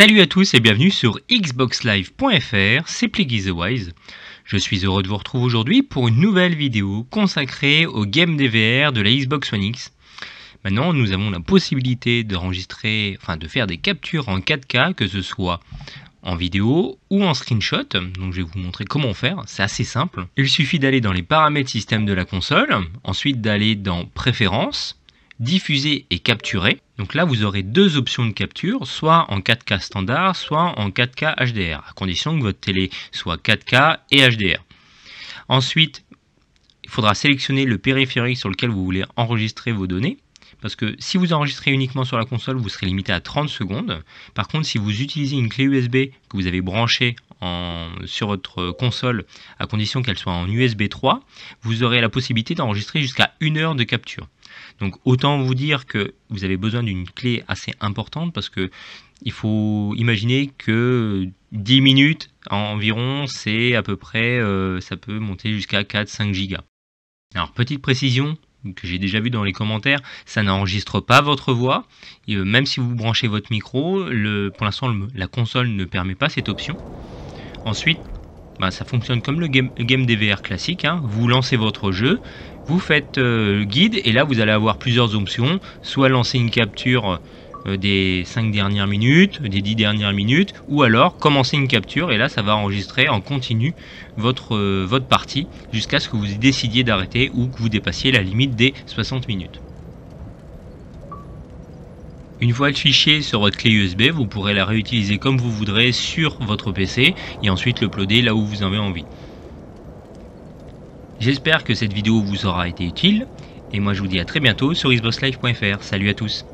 Salut à tous et bienvenue sur xboxlive.fr, c'est Pliggy Je suis heureux de vous retrouver aujourd'hui pour une nouvelle vidéo consacrée au game DVR de la Xbox One X. Maintenant, nous avons la possibilité d'enregistrer, enfin de faire des captures en 4K, que ce soit en vidéo ou en screenshot. Donc je vais vous montrer comment faire, c'est assez simple. Il suffit d'aller dans les paramètres système de la console, ensuite d'aller dans préférences, diffuser et capturer. Donc là, vous aurez deux options de capture, soit en 4K standard, soit en 4K HDR, à condition que votre télé soit 4K et HDR. Ensuite, il faudra sélectionner le périphérique sur lequel vous voulez enregistrer vos données. Parce que si vous enregistrez uniquement sur la console, vous serez limité à 30 secondes. Par contre, si vous utilisez une clé USB que vous avez branchée sur votre console, à condition qu'elle soit en USB 3, vous aurez la possibilité d'enregistrer jusqu'à une heure de capture. Donc autant vous dire que vous avez besoin d'une clé assez importante parce que il faut imaginer que 10 minutes environ, c'est à peu près, euh, ça peut monter jusqu'à 4-5 gigas. Alors petite précision que j'ai déjà vu dans les commentaires, ça n'enregistre pas votre voix. Et, euh, même si vous branchez votre micro, le, pour l'instant la console ne permet pas cette option. Ensuite, ben, ça fonctionne comme le game, DVR classique. Hein. Vous lancez votre jeu, vous faites euh, le guide, et là vous allez avoir plusieurs options. Soit lancer une capture euh, des 5 dernières minutes, des 10 dernières minutes, ou alors commencer une capture, et là ça va enregistrer en continu votre, euh, votre partie jusqu'à ce que vous décidiez d'arrêter ou que vous dépassiez la limite des 60 minutes. Une fois le fichier sur votre clé USB, vous pourrez la réutiliser comme vous voudrez sur votre PC et ensuite l'uploader là où vous en avez envie. J'espère que cette vidéo vous aura été utile et moi je vous dis à très bientôt sur xboxlive.fr. Salut à tous